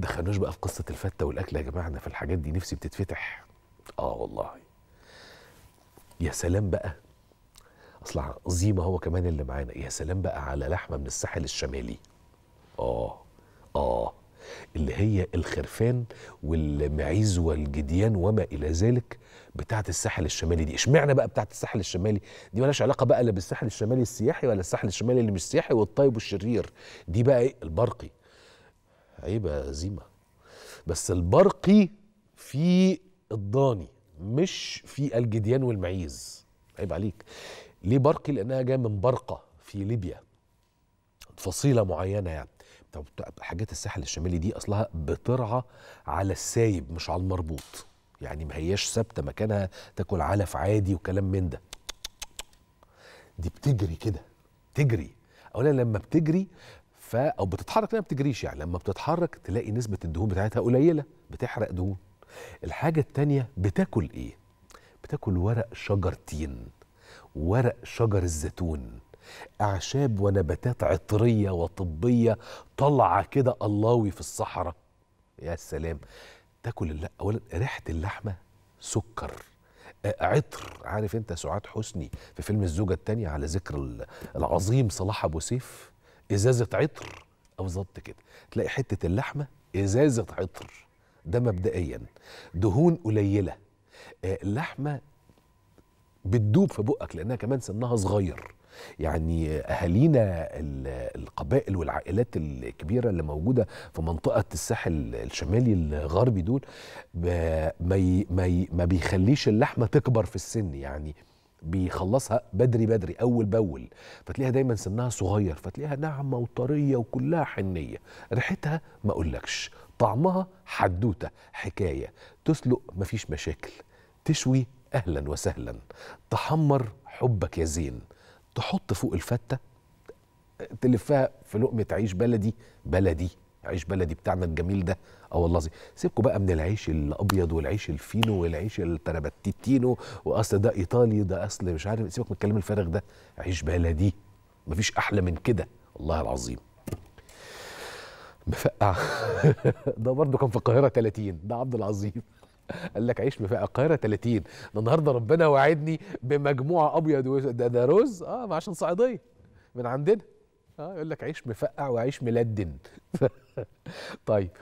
دخلناش بقى في قصه الفته والاكل يا جماعه انا في الحاجات دي نفسي بتتفتح اه والله يا سلام بقى اصل عظيمه هو كمان اللي معانا يا سلام بقى على لحمه من الساحل الشمالي اه اه اللي هي الخرفان والمعيز والجديان وما الى ذلك بتاعه الساحل الشمالي دي اشمعنى بقى بتاعه الساحل الشمالي دي مالهاش علاقه بقى لا بالساحل الشمالي السياحي ولا الساحل الشمالي اللي مش سياحي والطيب والشرير دي بقى ايه البرقي هيبقى هزيمه بس البرقي في الضاني مش في الجديان والمعيز عيب عليك ليه برقي لانها جايه من برقه في ليبيا فصيله معينه يعني طب حاجات الساحل الشمالي دي اصلها بترعى على السايب مش على المربوط يعني ما هياش ثابته مكانها تاكل علف عادي وكلام من ده دي بتجري كده تجري اولا لما بتجري ف او بتتحرك ما بتجريش يعني لما بتتحرك تلاقي نسبه الدهون بتاعتها قليله بتحرق دهون الحاجه الثانيه بتاكل ايه بتاكل ورق شجر تين ورق شجر الزيتون اعشاب ونباتات عطريه وطبيه طالعه كده اللهوي في الصحراء يا سلام تاكل اللحمه اولا ريحه اللحمه سكر عطر عارف انت سعاد حسني في فيلم الزوجه الثانيه على ذكر العظيم صلاح ابو سيف ازازه عطر او ظبط كده تلاقي حته اللحمه ازازه عطر ده مبدئيا دهون قليله آه، اللحمه بتدوب في بقك لانها كمان سنها صغير يعني اهالينا القبائل والعائلات الكبيره اللي موجوده في منطقه الساحل الشمالي الغربي دول ما ما بيخليش اللحمه تكبر في السن يعني بيخلصها بدري بدري اول باول فتلاقيها دايما سنها صغير فتلاقيها ناعمه وطريه وكلها حنيه ريحتها ما اقولكش طعمها حدوته حكايه تسلق مفيش مشاكل تشوي اهلا وسهلا تحمر حبك يا زين تحط فوق الفته تلفها في لقمه عيش بلدي بلدي عيش بلدي بتاعنا الجميل ده اه والله زي. سيبكوا بقى من العيش الابيض والعيش الفينو والعيش التربتيتينو واصل ده ايطالي ده اصل مش عارف سيبك من الكلام الفارغ ده عيش بلدي مفيش احلى من كده والله العظيم مفقع ده برضه كان في القاهره 30 ده عبد العظيم قال لك عيش مفقع القاهره 30 ده النهارده ربنا وعدني بمجموعه ابيض ده, ده رز اه عشان صعيديه من عندنا اه يقول لك عيش مفقع وعيش ملدن طيب